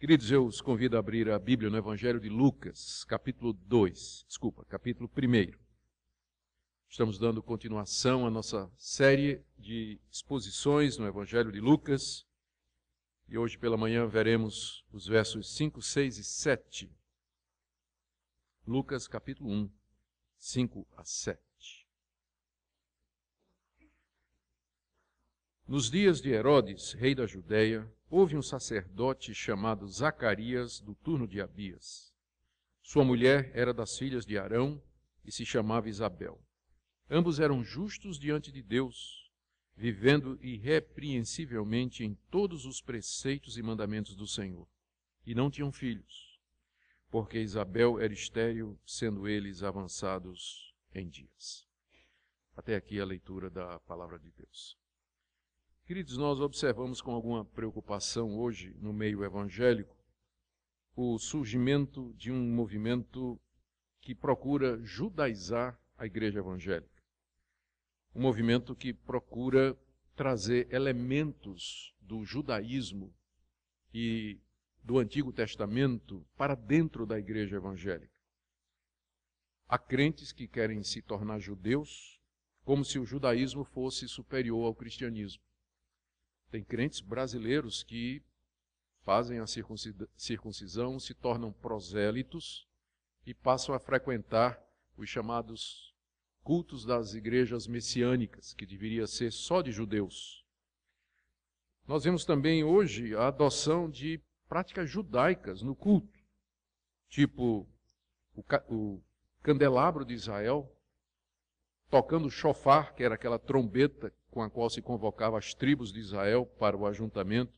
Queridos, eu os convido a abrir a Bíblia no Evangelho de Lucas, capítulo 2, desculpa, capítulo 1. Estamos dando continuação à nossa série de exposições no Evangelho de Lucas. E hoje pela manhã veremos os versos 5, 6 e 7. Lucas capítulo 1, 5 a 7. Nos dias de Herodes, rei da Judéia, houve um sacerdote chamado Zacarias, do turno de Abias. Sua mulher era das filhas de Arão e se chamava Isabel. Ambos eram justos diante de Deus, vivendo irrepreensivelmente em todos os preceitos e mandamentos do Senhor, e não tinham filhos, porque Isabel era estéril, sendo eles avançados em dias. Até aqui a leitura da palavra de Deus. Queridos, nós observamos com alguma preocupação hoje, no meio evangélico, o surgimento de um movimento que procura judaizar a igreja evangélica. Um movimento que procura trazer elementos do judaísmo e do Antigo Testamento para dentro da igreja evangélica. Há crentes que querem se tornar judeus como se o judaísmo fosse superior ao cristianismo. Tem crentes brasileiros que fazem a circuncisão, se tornam prosélitos e passam a frequentar os chamados cultos das igrejas messiânicas, que deveria ser só de judeus. Nós vemos também hoje a adoção de práticas judaicas no culto, tipo o, o candelabro de Israel, tocando o chofar, que era aquela trombeta com a qual se convocava as tribos de Israel para o ajuntamento.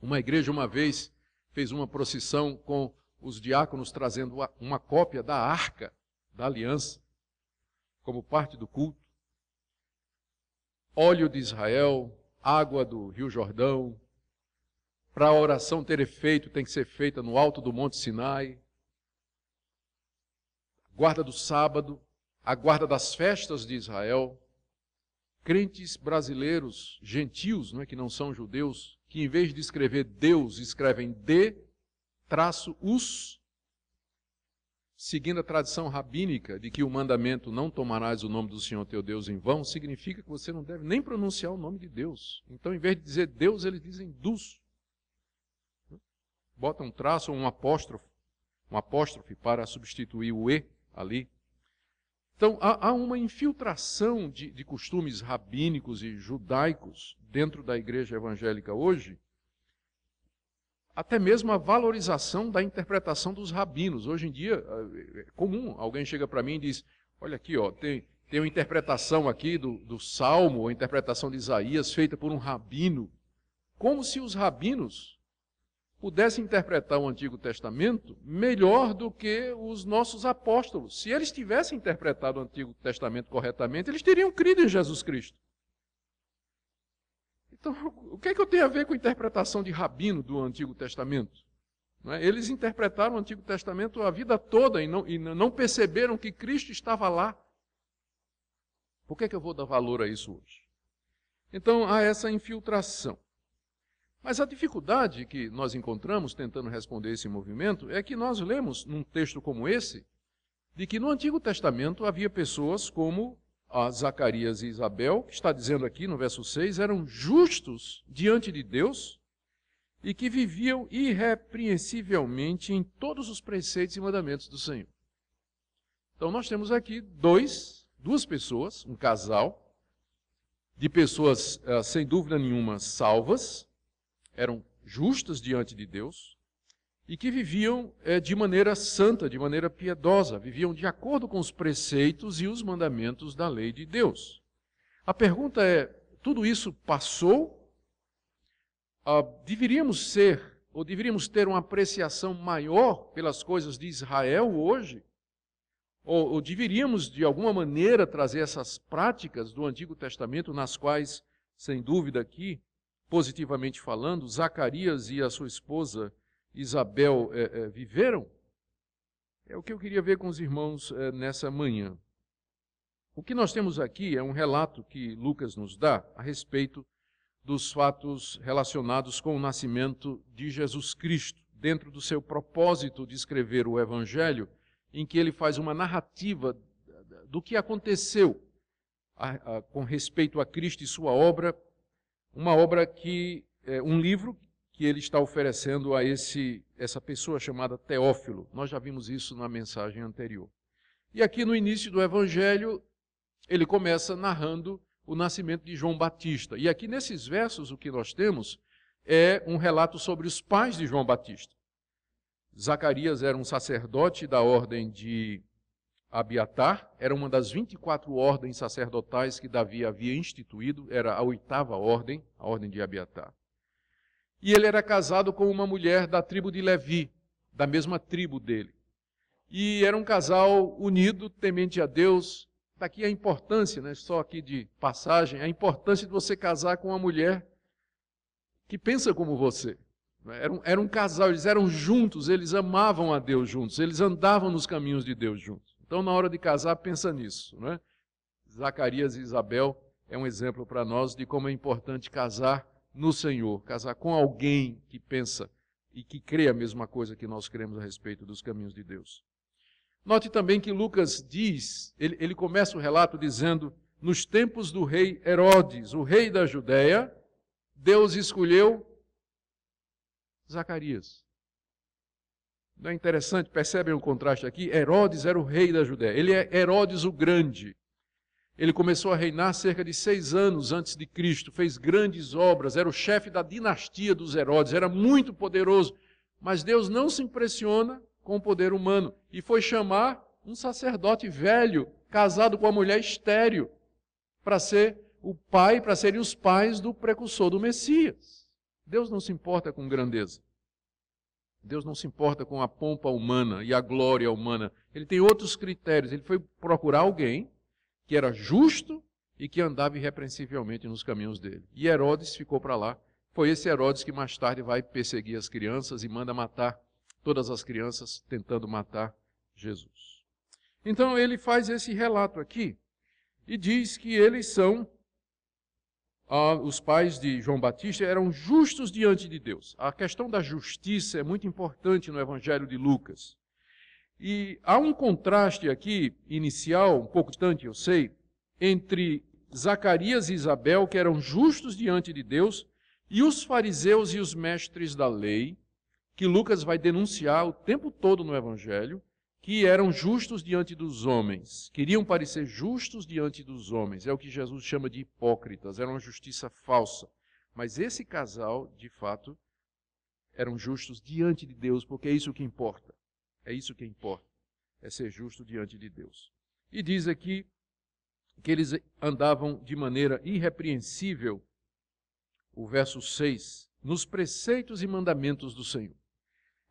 Uma igreja, uma vez, fez uma procissão com os diáconos trazendo uma cópia da arca da aliança como parte do culto. Óleo de Israel, água do Rio Jordão. Para a oração ter efeito, tem que ser feita no alto do Monte Sinai. Guarda do sábado, a guarda das festas de Israel, crentes brasileiros gentios, não é, que não são judeus, que em vez de escrever Deus, escrevem de traço us, seguindo a tradição rabínica de que o mandamento não tomarás o nome do Senhor teu Deus em vão, significa que você não deve nem pronunciar o nome de Deus. Então, em vez de dizer Deus, eles dizem dus. Bota um traço ou um apóstrofe, um apóstrofe para substituir o e ali então, há, há uma infiltração de, de costumes rabínicos e judaicos dentro da igreja evangélica hoje, até mesmo a valorização da interpretação dos rabinos. Hoje em dia, eh, eh, é comum, alguém chega para mim e diz: Olha aqui, ó, tem, tem uma interpretação aqui do, do Salmo, a interpretação de Isaías, feita por um rabino. Como se os rabinos pudesse interpretar o Antigo Testamento melhor do que os nossos apóstolos. Se eles tivessem interpretado o Antigo Testamento corretamente, eles teriam crido em Jesus Cristo. Então, o que é que eu tenho a ver com a interpretação de rabino do Antigo Testamento? É? Eles interpretaram o Antigo Testamento a vida toda e não, e não perceberam que Cristo estava lá. Por que é que eu vou dar valor a isso hoje? Então, há essa infiltração. Mas a dificuldade que nós encontramos tentando responder esse movimento é que nós lemos num texto como esse de que no Antigo Testamento havia pessoas como Zacarias e Isabel, que está dizendo aqui no verso 6, eram justos diante de Deus e que viviam irrepreensivelmente em todos os preceitos e mandamentos do Senhor. Então nós temos aqui dois, duas pessoas, um casal de pessoas ah, sem dúvida nenhuma salvas, eram justas diante de Deus e que viviam é, de maneira santa, de maneira piedosa, viviam de acordo com os preceitos e os mandamentos da lei de Deus. A pergunta é: tudo isso passou? Ah, deveríamos ser, ou deveríamos ter uma apreciação maior pelas coisas de Israel hoje? Ou, ou deveríamos, de alguma maneira, trazer essas práticas do Antigo Testamento, nas quais, sem dúvida aqui, positivamente falando, Zacarias e a sua esposa Isabel é, é, viveram? É o que eu queria ver com os irmãos é, nessa manhã. O que nós temos aqui é um relato que Lucas nos dá a respeito dos fatos relacionados com o nascimento de Jesus Cristo, dentro do seu propósito de escrever o Evangelho, em que ele faz uma narrativa do que aconteceu a, a, com respeito a Cristo e sua obra uma obra que é, um livro que ele está oferecendo a esse essa pessoa chamada Teófilo. Nós já vimos isso na mensagem anterior. E aqui no início do evangelho, ele começa narrando o nascimento de João Batista. E aqui nesses versos o que nós temos é um relato sobre os pais de João Batista. Zacarias era um sacerdote da ordem de Abiatar era uma das 24 ordens sacerdotais que Davi havia instituído, era a oitava ordem, a ordem de Abiatar. E ele era casado com uma mulher da tribo de Levi, da mesma tribo dele. E era um casal unido, temente a Deus. Daqui tá a importância, né, só aqui de passagem, a importância de você casar com uma mulher que pensa como você. Era um, era um casal, eles eram juntos, eles amavam a Deus juntos, eles andavam nos caminhos de Deus juntos. Então, na hora de casar, pensa nisso. Né? Zacarias e Isabel é um exemplo para nós de como é importante casar no Senhor, casar com alguém que pensa e que crê a mesma coisa que nós cremos a respeito dos caminhos de Deus. Note também que Lucas diz, ele, ele começa o relato dizendo: nos tempos do rei Herodes, o rei da Judéia, Deus escolheu Zacarias. Não é interessante? Percebem o contraste aqui? Herodes era o rei da Judéia. Ele é Herodes o Grande. Ele começou a reinar cerca de seis anos antes de Cristo, fez grandes obras, era o chefe da dinastia dos Herodes, era muito poderoso. Mas Deus não se impressiona com o poder humano e foi chamar um sacerdote velho, casado com uma mulher estéril, para ser o pai, para serem os pais do precursor do Messias. Deus não se importa com grandeza. Deus não se importa com a pompa humana e a glória humana. Ele tem outros critérios. Ele foi procurar alguém que era justo e que andava irrepreensivelmente nos caminhos dele. E Herodes ficou para lá. Foi esse Herodes que mais tarde vai perseguir as crianças e manda matar todas as crianças tentando matar Jesus. Então ele faz esse relato aqui e diz que eles são ah, os pais de João Batista eram justos diante de Deus. A questão da justiça é muito importante no Evangelho de Lucas. E há um contraste aqui, inicial, um pouco distante, eu sei, entre Zacarias e Isabel, que eram justos diante de Deus, e os fariseus e os mestres da lei, que Lucas vai denunciar o tempo todo no Evangelho, que eram justos diante dos homens, queriam parecer justos diante dos homens, é o que Jesus chama de hipócritas, era uma justiça falsa. Mas esse casal, de fato, eram justos diante de Deus, porque é isso que importa. É isso que importa, é ser justo diante de Deus. E diz aqui que eles andavam de maneira irrepreensível, o verso 6, nos preceitos e mandamentos do Senhor.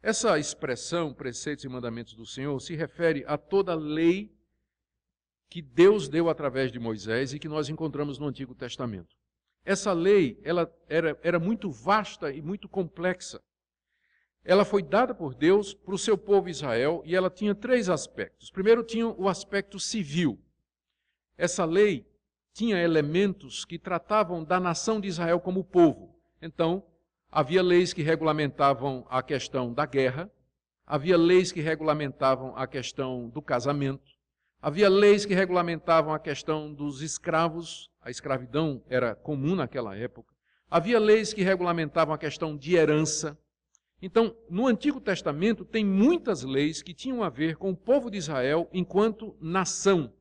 Essa expressão, preceitos e mandamentos do Senhor, se refere a toda a lei que Deus deu através de Moisés e que nós encontramos no Antigo Testamento. Essa lei ela era, era muito vasta e muito complexa. Ela foi dada por Deus para o seu povo Israel e ela tinha três aspectos. Primeiro, tinha o aspecto civil. Essa lei tinha elementos que tratavam da nação de Israel como povo. Então, Havia leis que regulamentavam a questão da guerra, havia leis que regulamentavam a questão do casamento, havia leis que regulamentavam a questão dos escravos, a escravidão era comum naquela época, havia leis que regulamentavam a questão de herança. Então, no Antigo Testamento, tem muitas leis que tinham a ver com o povo de Israel enquanto nação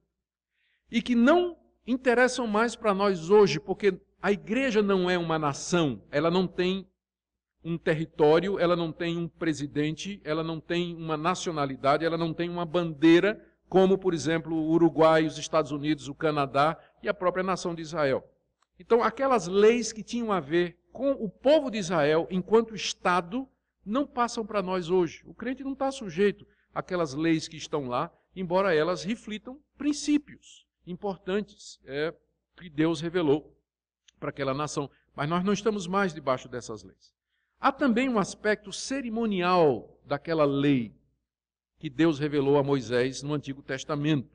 e que não interessam mais para nós hoje, porque a igreja não é uma nação, ela não tem um território, ela não tem um presidente, ela não tem uma nacionalidade, ela não tem uma bandeira, como, por exemplo, o Uruguai, os Estados Unidos, o Canadá e a própria nação de Israel. Então, aquelas leis que tinham a ver com o povo de Israel enquanto Estado não passam para nós hoje. O crente não está sujeito àquelas leis que estão lá, embora elas reflitam princípios importantes é, que Deus revelou para aquela nação. Mas nós não estamos mais debaixo dessas leis. Há também um aspecto cerimonial daquela lei que Deus revelou a Moisés no Antigo Testamento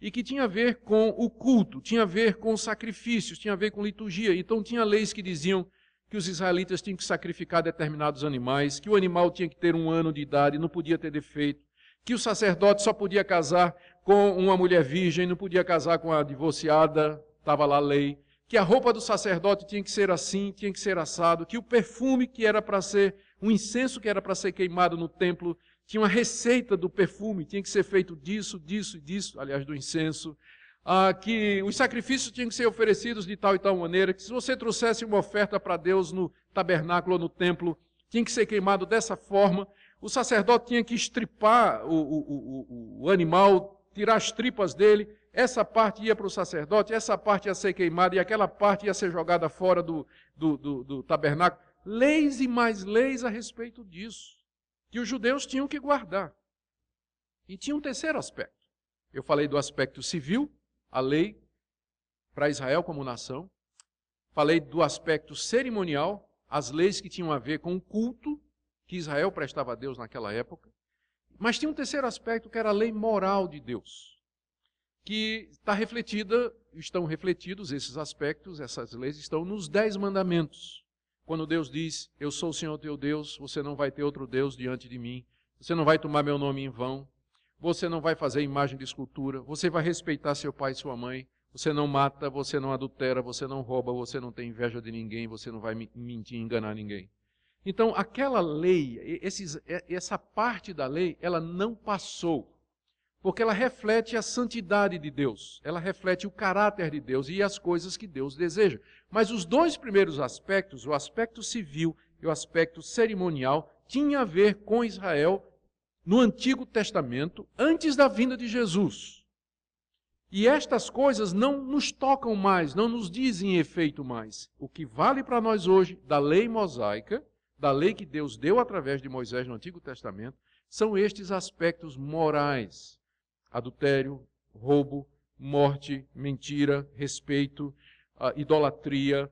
e que tinha a ver com o culto, tinha a ver com sacrifícios, tinha a ver com liturgia. Então tinha leis que diziam que os israelitas tinham que sacrificar determinados animais, que o animal tinha que ter um ano de idade, não podia ter defeito, que o sacerdote só podia casar com uma mulher virgem, não podia casar com a divorciada, estava lá a lei que a roupa do sacerdote tinha que ser assim, tinha que ser assado, que o perfume que era para ser, o incenso que era para ser queimado no templo, tinha uma receita do perfume, tinha que ser feito disso, disso e disso, aliás, do incenso, ah, que os sacrifícios tinham que ser oferecidos de tal e tal maneira, que se você trouxesse uma oferta para Deus no tabernáculo ou no templo, tinha que ser queimado dessa forma, o sacerdote tinha que estripar o, o, o, o animal, tirar as tripas dele, essa parte ia para o sacerdote, essa parte ia ser queimada e aquela parte ia ser jogada fora do, do, do, do tabernáculo. Leis e mais leis a respeito disso, que os judeus tinham que guardar. E tinha um terceiro aspecto. Eu falei do aspecto civil, a lei para Israel como nação. Falei do aspecto cerimonial, as leis que tinham a ver com o culto que Israel prestava a Deus naquela época. Mas tinha um terceiro aspecto que era a lei moral de Deus que está refletida, estão refletidos esses aspectos, essas leis estão nos dez mandamentos. Quando Deus diz, eu sou o Senhor teu Deus, você não vai ter outro Deus diante de mim, você não vai tomar meu nome em vão, você não vai fazer imagem de escultura, você vai respeitar seu pai e sua mãe, você não mata, você não adultera, você não rouba, você não tem inveja de ninguém, você não vai mentir, e enganar ninguém. Então, aquela lei, esses, essa parte da lei, ela não passou porque ela reflete a santidade de Deus, ela reflete o caráter de Deus e as coisas que Deus deseja. Mas os dois primeiros aspectos, o aspecto civil e o aspecto cerimonial, tinha a ver com Israel no Antigo Testamento, antes da vinda de Jesus. E estas coisas não nos tocam mais, não nos dizem efeito mais. O que vale para nós hoje da lei mosaica, da lei que Deus deu através de Moisés no Antigo Testamento, são estes aspectos morais adultério, roubo, morte, mentira, respeito, ah, idolatria,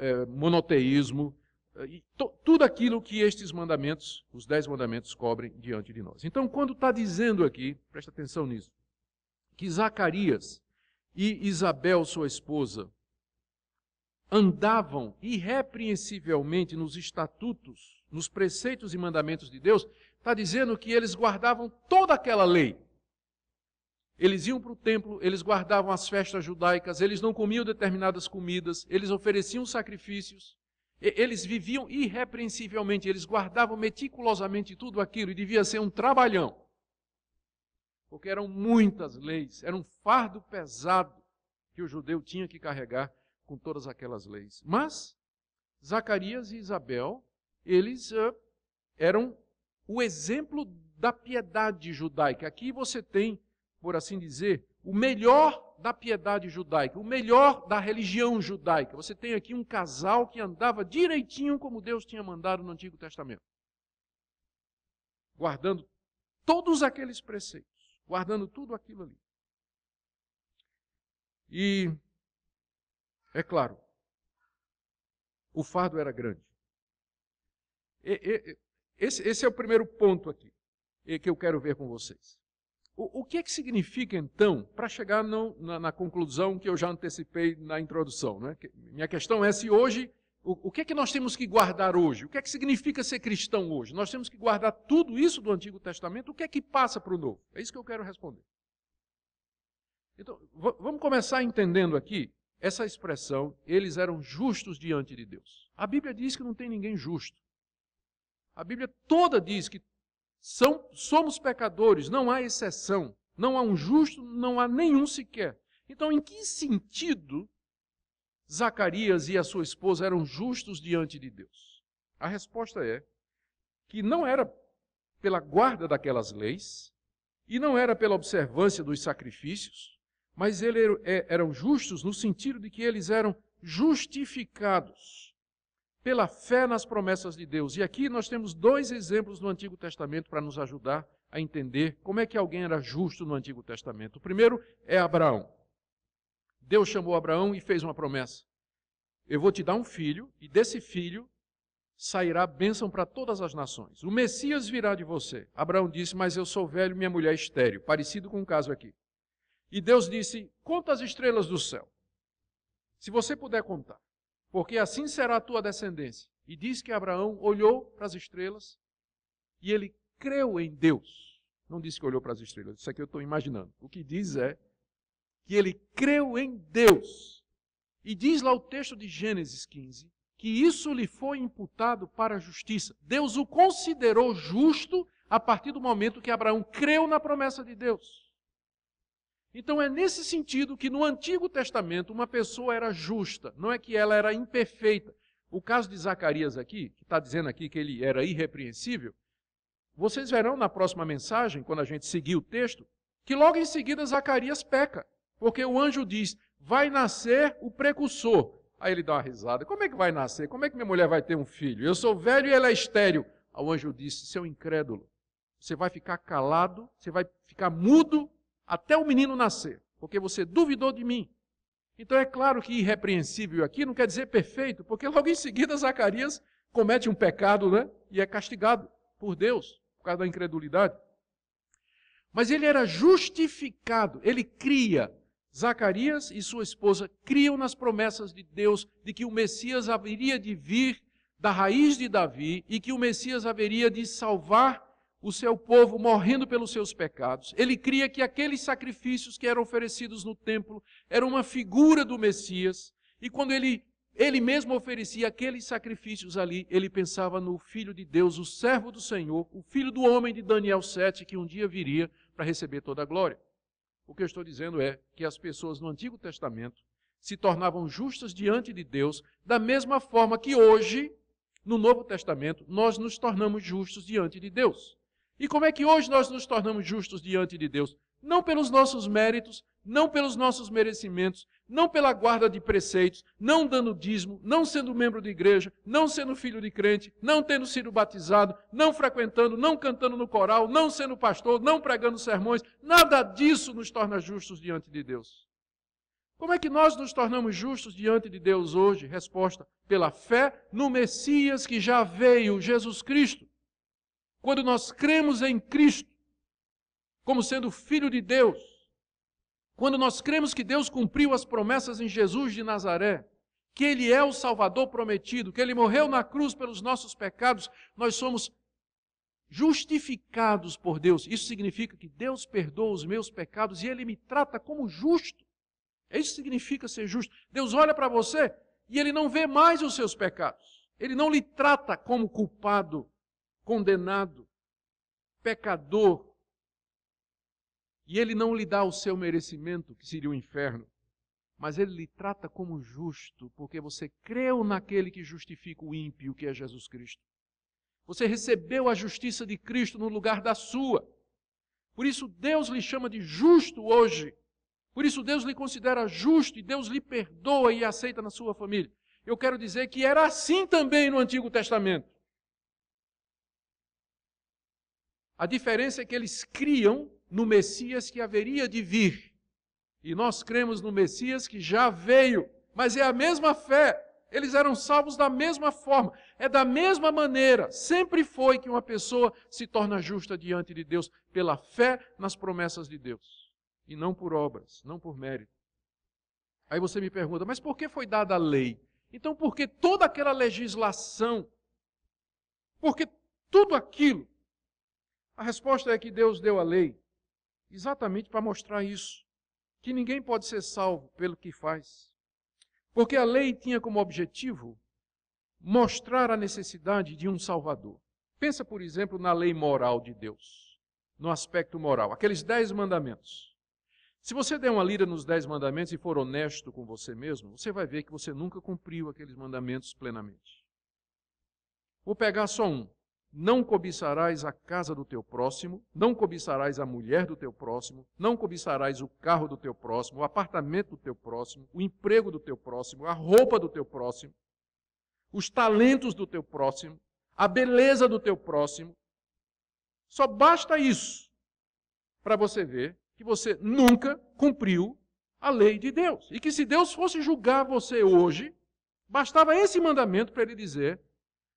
eh, monoteísmo, eh, tudo aquilo que estes mandamentos, os dez mandamentos, cobrem diante de nós. Então, quando está dizendo aqui, presta atenção nisso, que Zacarias e Isabel, sua esposa, andavam irrepreensivelmente nos estatutos, nos preceitos e mandamentos de Deus, está dizendo que eles guardavam toda aquela lei. Eles iam para o templo, eles guardavam as festas judaicas, eles não comiam determinadas comidas, eles ofereciam sacrifícios, eles viviam irrepreensivelmente, eles guardavam meticulosamente tudo aquilo e devia ser um trabalhão. Porque eram muitas leis, era um fardo pesado que o judeu tinha que carregar com todas aquelas leis. Mas Zacarias e Isabel, eles uh, eram o exemplo da piedade judaica. Aqui você tem por assim dizer, o melhor da piedade judaica, o melhor da religião judaica. Você tem aqui um casal que andava direitinho como Deus tinha mandado no Antigo Testamento, guardando todos aqueles preceitos, guardando tudo aquilo ali. E, é claro, o fardo era grande. E, e, esse, esse é o primeiro ponto aqui que eu quero ver com vocês. O, o que é que significa, então, para chegar no, na, na, conclusão que eu já antecipei na introdução? Né? Que, minha questão é se hoje, o, o que é que nós temos que guardar hoje? O que é que significa ser cristão hoje? Nós temos que guardar tudo isso do Antigo Testamento? O que é que passa para o Novo? É isso que eu quero responder. Então, vamos começar entendendo aqui essa expressão, eles eram justos diante de Deus. A Bíblia diz que não tem ninguém justo. A Bíblia toda diz que são, somos pecadores, não há exceção. Não há um justo, não há nenhum sequer. Então, em que sentido Zacarias e a sua esposa eram justos diante de Deus? A resposta é que não era pela guarda daquelas leis e não era pela observância dos sacrifícios, mas eles é, eram justos no sentido de que eles eram justificados pela fé nas promessas de Deus. E aqui nós temos dois exemplos no Antigo Testamento para nos ajudar a entender como é que alguém era justo no Antigo Testamento. O primeiro é Abraão. Deus chamou Abraão e fez uma promessa: Eu vou te dar um filho, e desse filho sairá bênção para todas as nações. O Messias virá de você. Abraão disse: Mas eu sou velho, minha mulher é estéreo. Parecido com o um caso aqui. E Deus disse: Conta as estrelas do céu. Se você puder contar porque assim será a tua descendência. E diz que Abraão olhou para as estrelas e ele creu em Deus. Não disse que olhou para as estrelas, isso aqui eu estou imaginando. O que diz é que ele creu em Deus. E diz lá o texto de Gênesis 15 que isso lhe foi imputado para a justiça. Deus o considerou justo a partir do momento que Abraão creu na promessa de Deus. Então é nesse sentido que no Antigo Testamento uma pessoa era justa, não é que ela era imperfeita. O caso de Zacarias aqui, que está dizendo aqui que ele era irrepreensível, vocês verão na próxima mensagem, quando a gente seguir o texto, que logo em seguida Zacarias peca, porque o anjo diz: vai nascer o precursor. Aí ele dá uma risada: como é que vai nascer? Como é que minha mulher vai ter um filho? Eu sou velho e ela é estéril. O anjo disse: seu incrédulo, você vai ficar calado, você vai ficar mudo até o menino nascer, porque você duvidou de mim. Então é claro que irrepreensível aqui não quer dizer perfeito, porque logo em seguida Zacarias comete um pecado né, e é castigado por Deus por causa da incredulidade. Mas ele era justificado, ele cria. Zacarias e sua esposa criam nas promessas de Deus de que o Messias haveria de vir da raiz de Davi e que o Messias haveria de salvar o seu povo morrendo pelos seus pecados. Ele cria que aqueles sacrifícios que eram oferecidos no templo eram uma figura do Messias. E quando ele, ele mesmo oferecia aqueles sacrifícios ali, ele pensava no Filho de Deus, o servo do Senhor, o Filho do homem de Daniel 7, que um dia viria para receber toda a glória. O que eu estou dizendo é que as pessoas no Antigo Testamento se tornavam justas diante de Deus, da mesma forma que hoje, no Novo Testamento, nós nos tornamos justos diante de Deus. E como é que hoje nós nos tornamos justos diante de Deus? Não pelos nossos méritos, não pelos nossos merecimentos, não pela guarda de preceitos, não dando dízimo, não sendo membro de igreja, não sendo filho de crente, não tendo sido batizado, não frequentando, não cantando no coral, não sendo pastor, não pregando sermões, nada disso nos torna justos diante de Deus. Como é que nós nos tornamos justos diante de Deus hoje? Resposta: pela fé no Messias que já veio, Jesus Cristo quando nós cremos em Cristo como sendo Filho de Deus, quando nós cremos que Deus cumpriu as promessas em Jesus de Nazaré, que Ele é o Salvador prometido, que Ele morreu na cruz pelos nossos pecados, nós somos justificados por Deus. Isso significa que Deus perdoa os meus pecados e Ele me trata como justo. Isso significa ser justo. Deus olha para você e Ele não vê mais os seus pecados. Ele não lhe trata como culpado condenado, pecador, e ele não lhe dá o seu merecimento, que seria o inferno, mas ele lhe trata como justo, porque você creu naquele que justifica o ímpio, que é Jesus Cristo. Você recebeu a justiça de Cristo no lugar da sua. Por isso Deus lhe chama de justo hoje. Por isso Deus lhe considera justo e Deus lhe perdoa e aceita na sua família. Eu quero dizer que era assim também no Antigo Testamento. A diferença é que eles criam no Messias que haveria de vir. E nós cremos no Messias que já veio, mas é a mesma fé. Eles eram salvos da mesma forma, é da mesma maneira. Sempre foi que uma pessoa se torna justa diante de Deus pela fé nas promessas de Deus e não por obras, não por mérito. Aí você me pergunta, mas por que foi dada a lei? Então, por que toda aquela legislação? Por que tudo aquilo? A resposta é que Deus deu a lei exatamente para mostrar isso, que ninguém pode ser salvo pelo que faz. Porque a lei tinha como objetivo mostrar a necessidade de um salvador. Pensa, por exemplo, na lei moral de Deus, no aspecto moral, aqueles dez mandamentos. Se você der uma lida nos dez mandamentos e for honesto com você mesmo, você vai ver que você nunca cumpriu aqueles mandamentos plenamente. Vou pegar só um não cobiçarás a casa do teu próximo, não cobiçarás a mulher do teu próximo, não cobiçarás o carro do teu próximo, o apartamento do teu próximo, o emprego do teu próximo, a roupa do teu próximo, os talentos do teu próximo, a beleza do teu próximo. Só basta isso para você ver que você nunca cumpriu a lei de Deus. E que se Deus fosse julgar você hoje, bastava esse mandamento para ele dizer: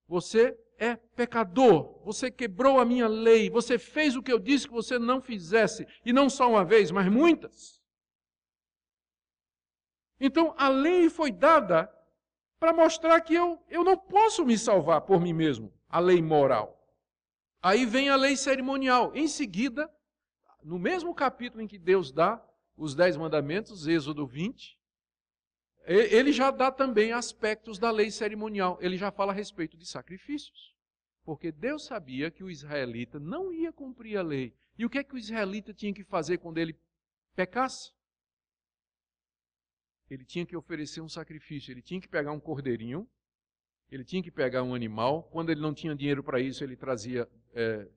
você é pecador, você quebrou a minha lei, você fez o que eu disse que você não fizesse, e não só uma vez, mas muitas. Então a lei foi dada para mostrar que eu, eu não posso me salvar por mim mesmo, a lei moral. Aí vem a lei cerimonial. Em seguida, no mesmo capítulo em que Deus dá os dez mandamentos, Êxodo 20, ele já dá também aspectos da lei cerimonial. Ele já fala a respeito de sacrifícios. Porque Deus sabia que o israelita não ia cumprir a lei. E o que é que o israelita tinha que fazer quando ele pecasse? Ele tinha que oferecer um sacrifício, ele tinha que pegar um cordeirinho, ele tinha que pegar um animal. Quando ele não tinha dinheiro para isso, ele trazia é,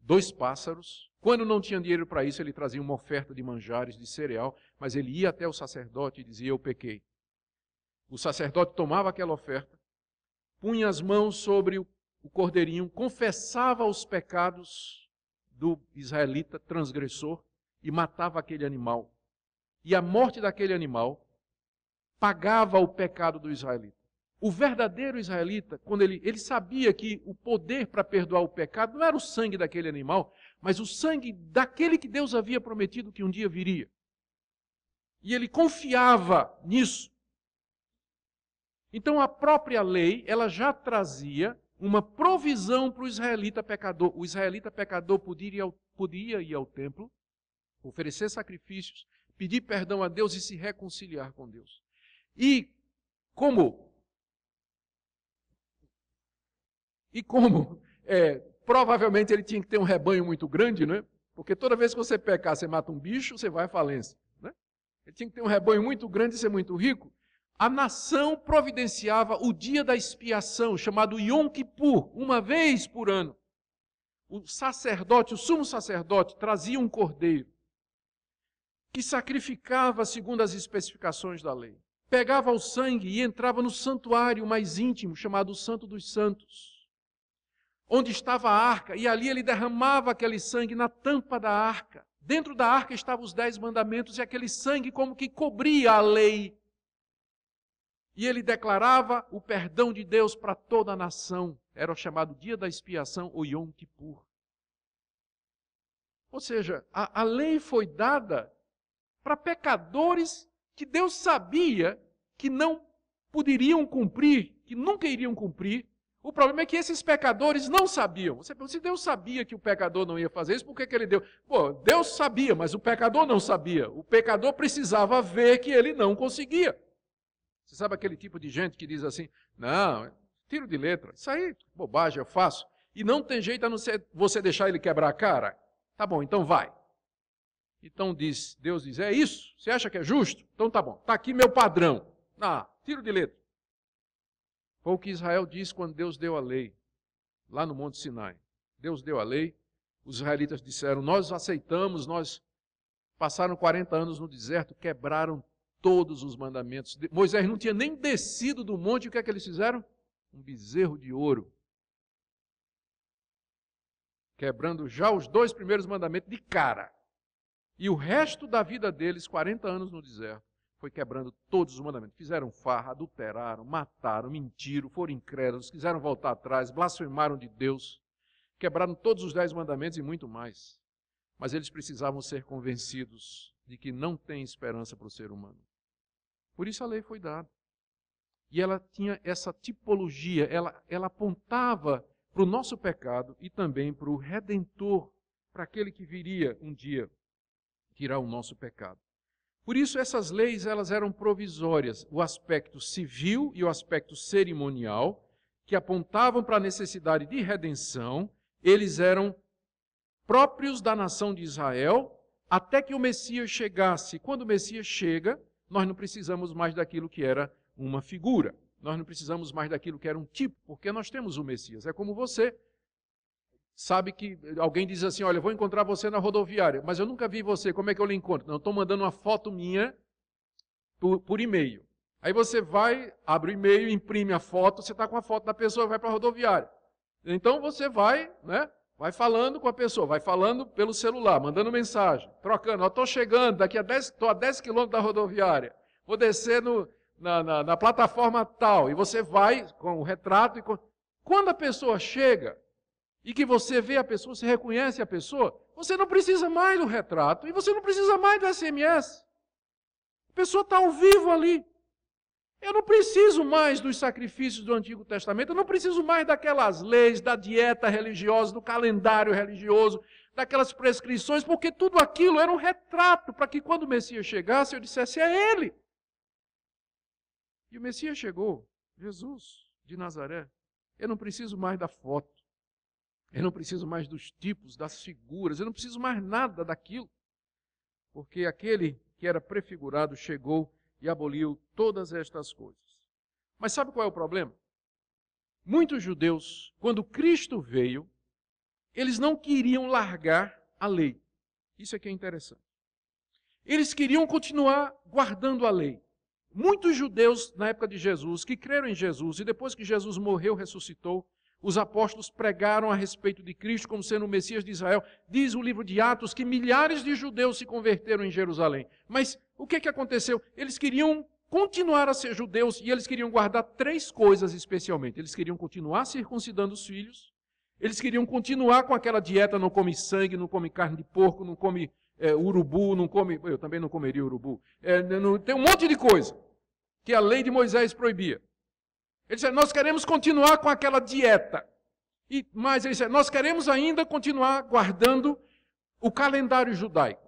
dois pássaros. Quando não tinha dinheiro para isso, ele trazia uma oferta de manjares, de cereal, mas ele ia até o sacerdote e dizia: Eu pequei. O sacerdote tomava aquela oferta, punha as mãos sobre o o cordeirinho confessava os pecados do israelita transgressor e matava aquele animal. E a morte daquele animal pagava o pecado do israelita. O verdadeiro israelita, quando ele, ele sabia que o poder para perdoar o pecado não era o sangue daquele animal, mas o sangue daquele que Deus havia prometido que um dia viria. E ele confiava nisso. Então a própria lei, ela já trazia uma provisão para o israelita pecador. O israelita pecador podia ir ao, podia ir ao templo, oferecer sacrifícios, pedir perdão a Deus e se reconciliar com Deus. E como e como é, provavelmente ele tinha que ter um rebanho muito grande, né? Porque toda vez que você pecar, você mata um bicho, você vai à falência. Né? Ele tinha que ter um rebanho muito grande e ser muito rico a nação providenciava o dia da expiação, chamado Yom Kippur, uma vez por ano. O sacerdote, o sumo sacerdote, trazia um cordeiro que sacrificava segundo as especificações da lei. Pegava o sangue e entrava no santuário mais íntimo, chamado Santo dos Santos, onde estava a arca, e ali ele derramava aquele sangue na tampa da arca. Dentro da arca estavam os dez mandamentos, e aquele sangue como que cobria a lei e ele declarava o perdão de Deus para toda a nação. Era o chamado dia da expiação, o Yom Kippur. Ou seja, a, a lei foi dada para pecadores que Deus sabia que não poderiam cumprir, que nunca iriam cumprir. O problema é que esses pecadores não sabiam. Você pergunta, se Deus sabia que o pecador não ia fazer isso, por que, que ele deu? Pô, Deus sabia, mas o pecador não sabia. O pecador precisava ver que ele não conseguia. Você sabe aquele tipo de gente que diz assim: não, tiro de letra, isso aí, bobagem, eu faço. E não tem jeito a não ser você deixar ele quebrar a cara. Tá bom, então vai. Então diz, Deus diz: é isso? Você acha que é justo? Então tá bom, tá aqui meu padrão. Ah, tiro de letra. Foi o que Israel disse quando Deus deu a lei, lá no Monte Sinai. Deus deu a lei, os israelitas disseram: Nós aceitamos, nós passaram 40 anos no deserto, quebraram todos os mandamentos. Moisés não tinha nem descido do monte, o que é que eles fizeram? Um bezerro de ouro. Quebrando já os dois primeiros mandamentos de cara. E o resto da vida deles, 40 anos no deserto, foi quebrando todos os mandamentos. Fizeram farra, adulteraram, mataram, mentiram, foram incrédulos, quiseram voltar atrás, blasfemaram de Deus, quebraram todos os dez mandamentos e muito mais. Mas eles precisavam ser convencidos de que não tem esperança para o ser humano. Por isso a lei foi dada. E ela tinha essa tipologia, ela, ela apontava para o nosso pecado e também para o redentor, para aquele que viria um dia tirar o nosso pecado. Por isso essas leis elas eram provisórias, o aspecto civil e o aspecto cerimonial, que apontavam para a necessidade de redenção, eles eram próprios da nação de Israel, até que o Messias chegasse. Quando o Messias chega, nós não precisamos mais daquilo que era uma figura. Nós não precisamos mais daquilo que era um tipo, porque nós temos o Messias. É como você sabe que alguém diz assim: Olha, vou encontrar você na rodoviária, mas eu nunca vi você, como é que eu lhe encontro? Não, estou mandando uma foto minha por, por e-mail. Aí você vai, abre o e-mail, imprime a foto, você está com a foto da pessoa, vai para a rodoviária. Então você vai, né? Vai falando com a pessoa, vai falando pelo celular, mandando mensagem, trocando. estou chegando, daqui a 10, tô a 10 quilômetros da rodoviária. Vou descer no, na, na, na, plataforma tal. E você vai com o retrato. E com... Quando a pessoa chega e que você vê a pessoa, você reconhece a pessoa, você não precisa mais do retrato e você não precisa mais do SMS. A pessoa está ao vivo ali. Eu não preciso mais dos sacrifícios do Antigo Testamento, eu não preciso mais daquelas leis, da dieta religiosa, do calendário religioso, daquelas prescrições, porque tudo aquilo era um retrato para que quando o Messias chegasse eu dissesse: a é Ele. E o Messias chegou, Jesus de Nazaré. Eu não preciso mais da foto, eu não preciso mais dos tipos, das figuras, eu não preciso mais nada daquilo, porque aquele que era prefigurado chegou e aboliu todas estas coisas. Mas sabe qual é o problema? Muitos judeus, quando Cristo veio, eles não queriam largar a lei. Isso é que é interessante. Eles queriam continuar guardando a lei. Muitos judeus na época de Jesus, que creram em Jesus e depois que Jesus morreu, ressuscitou, os apóstolos pregaram a respeito de Cristo como sendo o Messias de Israel. Diz o livro de Atos que milhares de judeus se converteram em Jerusalém. Mas o que, que aconteceu? Eles queriam continuar a ser judeus e eles queriam guardar três coisas especialmente. Eles queriam continuar circuncidando os filhos, eles queriam continuar com aquela dieta: não come sangue, não come carne de porco, não come é, urubu, não come. Eu também não comeria urubu. É, não, tem um monte de coisa que a lei de Moisés proibia. Ele disse: Nós queremos continuar com aquela dieta. E, mas ele disse: Nós queremos ainda continuar guardando o calendário judaico.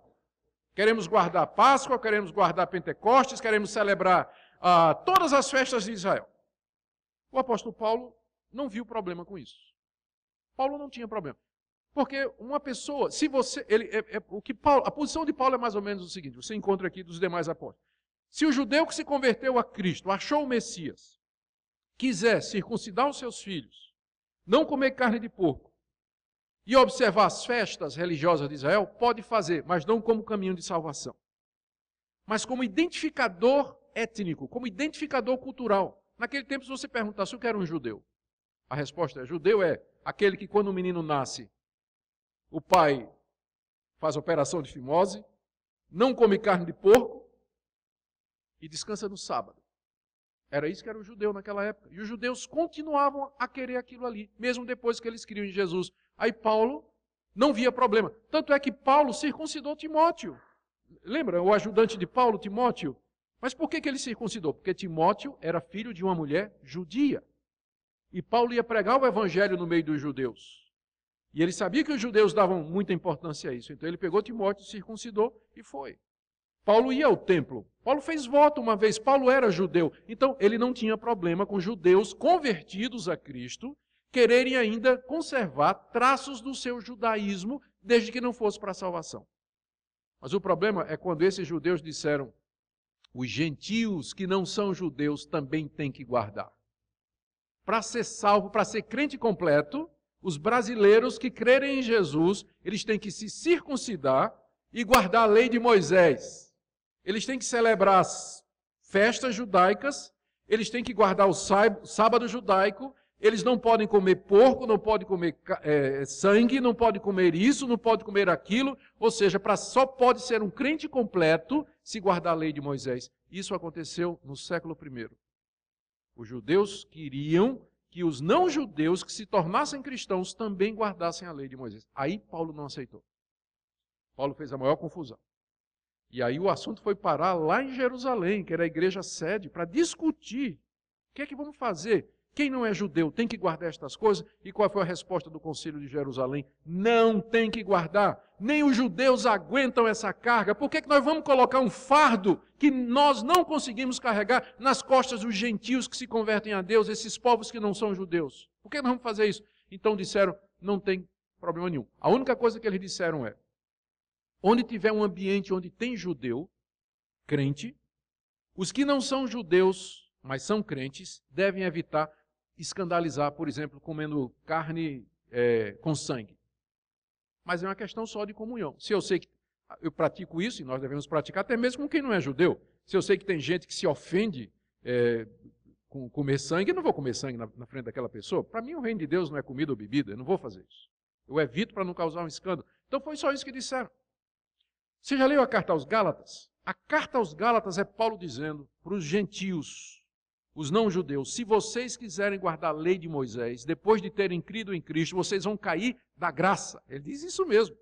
Queremos guardar Páscoa, queremos guardar Pentecostes, queremos celebrar ah, todas as festas de Israel. O apóstolo Paulo não viu problema com isso. Paulo não tinha problema. Porque uma pessoa, se você. Ele, é, é, o que Paulo, a posição de Paulo é mais ou menos o seguinte: você encontra aqui dos demais apóstolos. Se o judeu que se converteu a Cristo achou o Messias, quiser circuncidar os seus filhos, não comer carne de porco e observar as festas religiosas de Israel, pode fazer, mas não como caminho de salvação. Mas como identificador étnico, como identificador cultural. Naquele tempo, se você perguntasse se eu era um judeu, a resposta é: judeu é aquele que, quando o menino nasce, o pai faz operação de fimose, não come carne de porco e descansa no sábado. Era isso que era o judeu naquela época. E os judeus continuavam a querer aquilo ali, mesmo depois que eles criam em Jesus. Aí Paulo não via problema. Tanto é que Paulo circuncidou Timóteo. Lembra o ajudante de Paulo, Timóteo? Mas por que, que ele circuncidou? Porque Timóteo era filho de uma mulher judia. E Paulo ia pregar o evangelho no meio dos judeus. E ele sabia que os judeus davam muita importância a isso. Então ele pegou Timóteo, circuncidou e foi. Paulo ia ao templo. Paulo fez voto uma vez. Paulo era judeu. Então, ele não tinha problema com judeus convertidos a Cristo quererem ainda conservar traços do seu judaísmo, desde que não fosse para a salvação. Mas o problema é quando esses judeus disseram: os gentios que não são judeus também têm que guardar. Para ser salvo, para ser crente completo, os brasileiros que crerem em Jesus, eles têm que se circuncidar e guardar a lei de Moisés eles têm que celebrar as festas judaicas, eles têm que guardar o sábado judaico, eles não podem comer porco, não podem comer é, sangue, não podem comer isso, não podem comer aquilo, ou seja, só pode ser um crente completo se guardar a lei de Moisés. Isso aconteceu no século I. Os judeus queriam que os não-judeus que se tornassem cristãos também guardassem a lei de Moisés. Aí Paulo não aceitou. Paulo fez a maior confusão. E aí o assunto foi parar lá em Jerusalém, que era a igreja sede, para discutir o que é que vamos fazer. Quem não é judeu tem que guardar estas coisas? E qual foi a resposta do Concílio de Jerusalém? Não tem que guardar. Nem os judeus aguentam essa carga. Por que, é que nós vamos colocar um fardo que nós não conseguimos carregar nas costas dos gentios que se convertem a Deus, esses povos que não são judeus? Por que nós vamos fazer isso? Então disseram: não tem problema nenhum. A única coisa que eles disseram é: onde tiver um ambiente onde tem judeu, crente, os que não são judeus, mas são crentes, devem evitar escandalizar, por exemplo, comendo carne é, com sangue. Mas é uma questão só de comunhão. Se eu sei que eu pratico isso, e nós devemos praticar até mesmo com quem não é judeu, se eu sei que tem gente que se ofende é, com comer sangue, eu não vou comer sangue na, na frente daquela pessoa. Para mim, o reino de Deus não é comida ou bebida, eu não vou fazer isso. Eu evito para não causar um escândalo. Então foi só isso que disseram. Você já leu a carta aos Gálatas? A carta aos Gálatas é Paulo dizendo para os gentios, os não-judeus: se vocês quiserem guardar a lei de Moisés, depois de terem crido em Cristo, vocês vão cair da graça. Ele diz isso mesmo.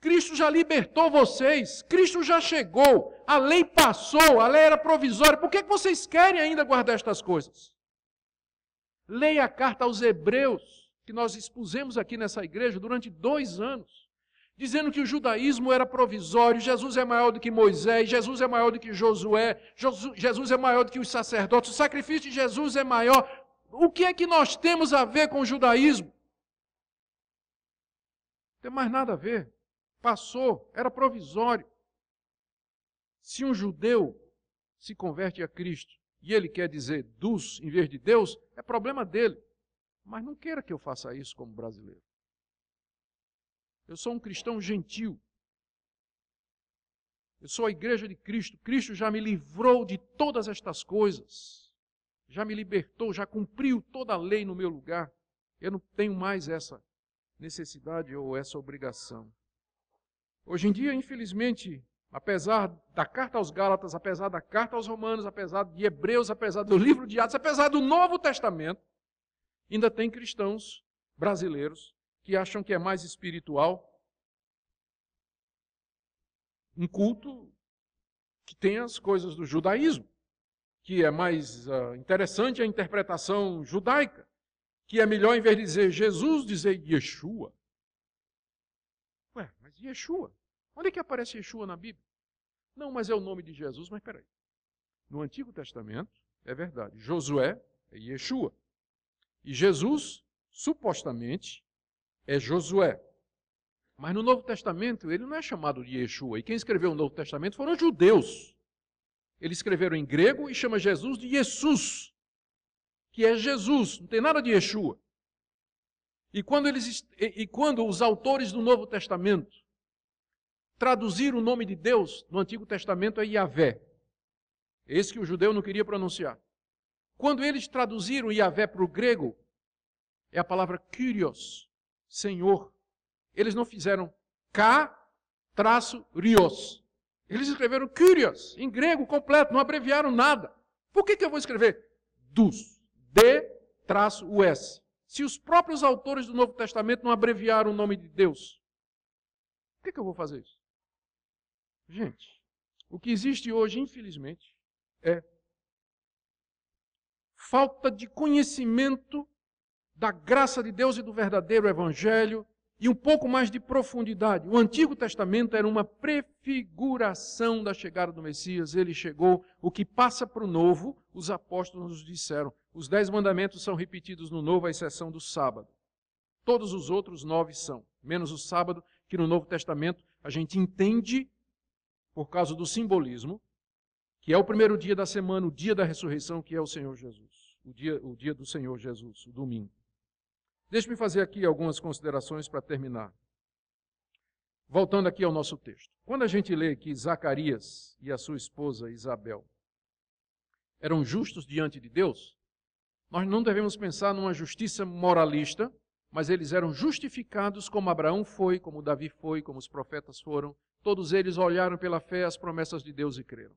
Cristo já libertou vocês, Cristo já chegou, a lei passou, a lei era provisória. Por que, vocês querem ainda guardar estas coisas? Leia a carta aos Hebreus, que nós expusemos aqui nessa igreja durante dois anos dizendo que o judaísmo era provisório, Jesus é maior do que Moisés, Jesus é maior do que Josué, Jesus é maior do que os sacerdotes, o sacrifício de Jesus é maior. O que é que nós temos a ver com o judaísmo? Não tem mais nada a ver. Passou, era provisório. Se um judeu se converte a Cristo e ele quer dizer dos em vez de Deus, é problema dele. Mas não queira que eu faça isso como brasileiro. Eu sou um cristão gentil. Eu sou a igreja de Cristo. Cristo já me livrou de todas estas coisas. Já me libertou, já cumpriu toda a lei no meu lugar. Eu não tenho mais essa necessidade ou essa obrigação. Hoje em dia, infelizmente, apesar da carta aos Gálatas, apesar da carta aos Romanos, apesar de Hebreus, apesar do livro de Atos, apesar do Novo Testamento, ainda tem cristãos brasileiros que acham que é mais espiritual um culto que tem as coisas do judaísmo, que é mais uh, interessante a interpretação judaica, que é melhor, em vez de dizer Jesus, dizer Yeshua. Ué, mas Yeshua? Onde é que aparece Yeshua na Bíblia? Não, mas é o nome de Jesus, mas peraí. No Antigo Testamento, é verdade, Josué é Yeshua. E Jesus, supostamente, é Josué. Mas no Novo Testamento ele não é chamado de Yeshua. E quem escreveu o Novo Testamento foram os judeus. Eles escreveram em grego e chama Jesus de Jesus, que é Jesus, não tem nada de Yeshua. E quando, eles, e quando os autores do Novo Testamento traduziram o nome de Deus no Antigo Testamento é Yahvé, esse é que o judeu não queria pronunciar. Quando eles traduziram Yahvé para o grego, é a palavra Kyrios, Senhor. Eles não fizeram K traço rios. Eles escreveram Kyrios, em grego completo, não abreviaram nada. Por que, que eu vou escrever dos, d traço US? Se os próprios autores do Novo Testamento não abreviaram o nome de Deus, por que, que eu vou fazer isso? Gente, o que existe hoje, infelizmente, é falta de conhecimento da graça de Deus e do verdadeiro Evangelho e um pouco mais de profundidade. O Antigo Testamento era uma prefiguração da chegada do Messias. Ele chegou. O que passa para o Novo, os apóstolos nos disseram. Os Dez Mandamentos são repetidos no Novo, à exceção do sábado. Todos os outros nove são, menos o sábado, que no Novo Testamento a gente entende, por causa do simbolismo, que é o primeiro dia da semana, o dia da ressurreição, que é o Senhor Jesus. O dia, o dia do Senhor Jesus, o domingo. Deixe-me fazer aqui algumas considerações para terminar. Voltando aqui ao nosso texto. Quando a gente lê que Zacarias e a sua esposa Isabel eram justos diante de Deus, nós não devemos pensar numa justiça moralista, mas eles eram justificados como Abraão foi, como Davi foi, como os profetas foram. Todos eles olharam pela fé as promessas de Deus e creram.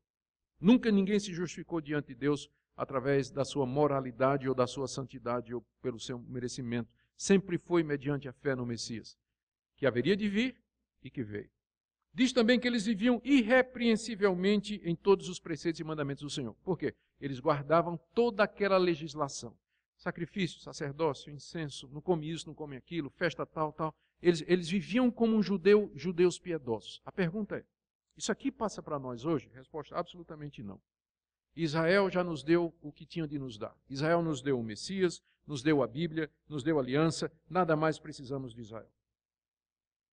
Nunca ninguém se justificou diante de Deus através da sua moralidade ou da sua santidade ou pelo seu merecimento sempre foi mediante a fé no Messias, que haveria de vir e que veio. Diz também que eles viviam irrepreensivelmente em todos os preceitos e mandamentos do Senhor. Por quê? Eles guardavam toda aquela legislação. Sacrifício, sacerdócio, incenso, não come isso, não come aquilo, festa tal, tal. Eles, eles viviam como um judeu, judeus piedosos. A pergunta é, isso aqui passa para nós hoje? Resposta, absolutamente não. Israel já nos deu o que tinha de nos dar. Israel nos deu o Messias, nos deu a Bíblia, nos deu a aliança, nada mais precisamos de Israel.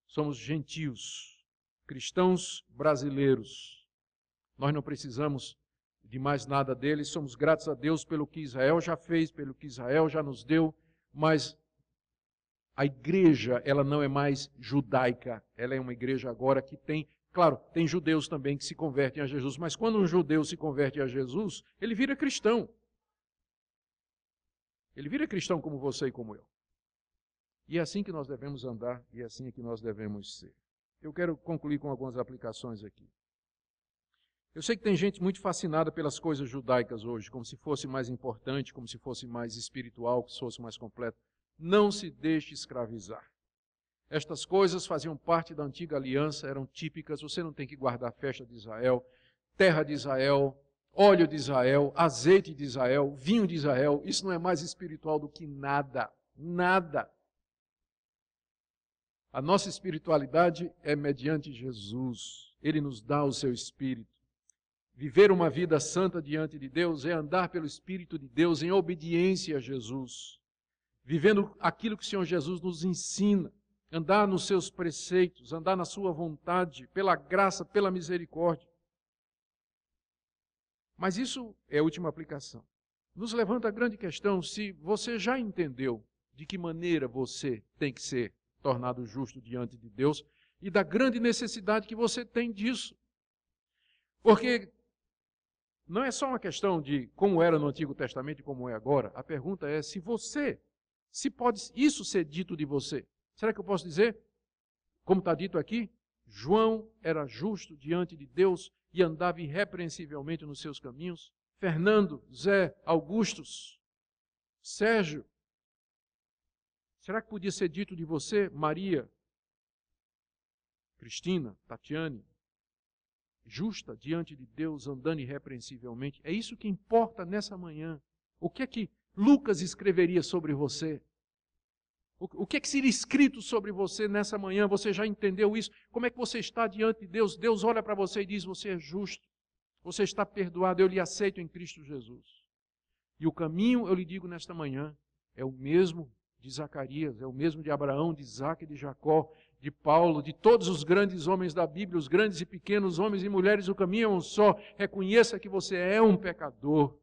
Somos gentios, cristãos brasileiros. Nós não precisamos de mais nada deles, somos gratos a Deus pelo que Israel já fez, pelo que Israel já nos deu, mas a igreja, ela não é mais judaica, ela é uma igreja agora que tem, claro, tem judeus também que se convertem a Jesus, mas quando um judeu se converte a Jesus, ele vira cristão. Ele vira cristão como você e como eu. E é assim que nós devemos andar e é assim que nós devemos ser. Eu quero concluir com algumas aplicações aqui. Eu sei que tem gente muito fascinada pelas coisas judaicas hoje, como se fosse mais importante, como se fosse mais espiritual, como se fosse mais completo. Não se deixe escravizar. Estas coisas faziam parte da antiga aliança, eram típicas. Você não tem que guardar a festa de Israel, terra de Israel, óleo de Israel, azeite de Israel, vinho de Israel, isso não é mais espiritual do que nada, nada. A nossa espiritualidade é mediante Jesus. Ele nos dá o seu espírito. Viver uma vida santa diante de Deus é andar pelo espírito de Deus em obediência a Jesus, vivendo aquilo que o Senhor Jesus nos ensina, andar nos seus preceitos, andar na sua vontade, pela graça, pela misericórdia. Mas isso é a última aplicação. Nos levanta a grande questão se você já entendeu de que maneira você tem que ser tornado justo diante de Deus e da grande necessidade que você tem disso. Porque não é só uma questão de como era no Antigo Testamento e como é agora. A pergunta é se você, se pode isso ser dito de você. Será que eu posso dizer? Como está dito aqui, João era justo diante de Deus e andava irrepreensivelmente nos seus caminhos, Fernando, Zé, Augustos, Sérgio. Será que podia ser dito de você, Maria, Cristina, Tatiane, justa diante de Deus, andando irrepreensivelmente? É isso que importa nessa manhã. O que é que Lucas escreveria sobre você? O, que é que seria escrito sobre você nessa manhã? Você já entendeu isso? Como é que você está diante de Deus? Deus olha para você e diz: Você é justo, você está perdoado, eu lhe aceito em Cristo Jesus. E o caminho, eu lhe digo nesta manhã, é o mesmo de Zacarias, é o mesmo de Abraão, de Isaac, de Jacó, de Paulo, de todos os grandes homens da Bíblia, os grandes e pequenos homens e mulheres, o caminho é um só. Reconheça que você é um pecador,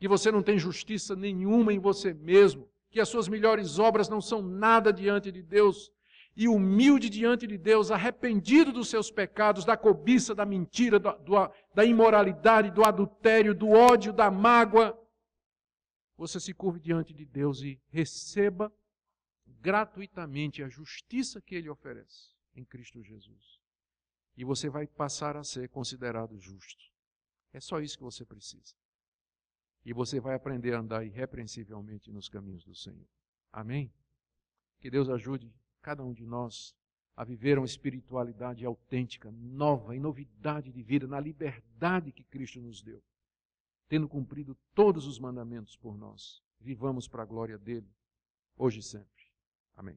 que você não tem justiça nenhuma em você mesmo, que as suas melhores obras não são nada diante de Deus, e humilde diante de Deus, arrependido dos seus pecados, da cobiça, da mentira, do, da imoralidade, do adultério, do ódio, da mágoa, você se curve diante de Deus e receba gratuitamente a justiça que Ele oferece em Cristo Jesus. E você vai passar a ser considerado justo. É só isso que você precisa. E você vai aprender a andar irrepreensivelmente nos caminhos do Senhor. Amém? Que Deus ajude cada um de nós a viver uma espiritualidade autêntica, nova, e novidade de vida, na liberdade que Cristo nos deu, tendo cumprido todos os mandamentos por nós. Vivamos para a glória dele, hoje e sempre. Amém.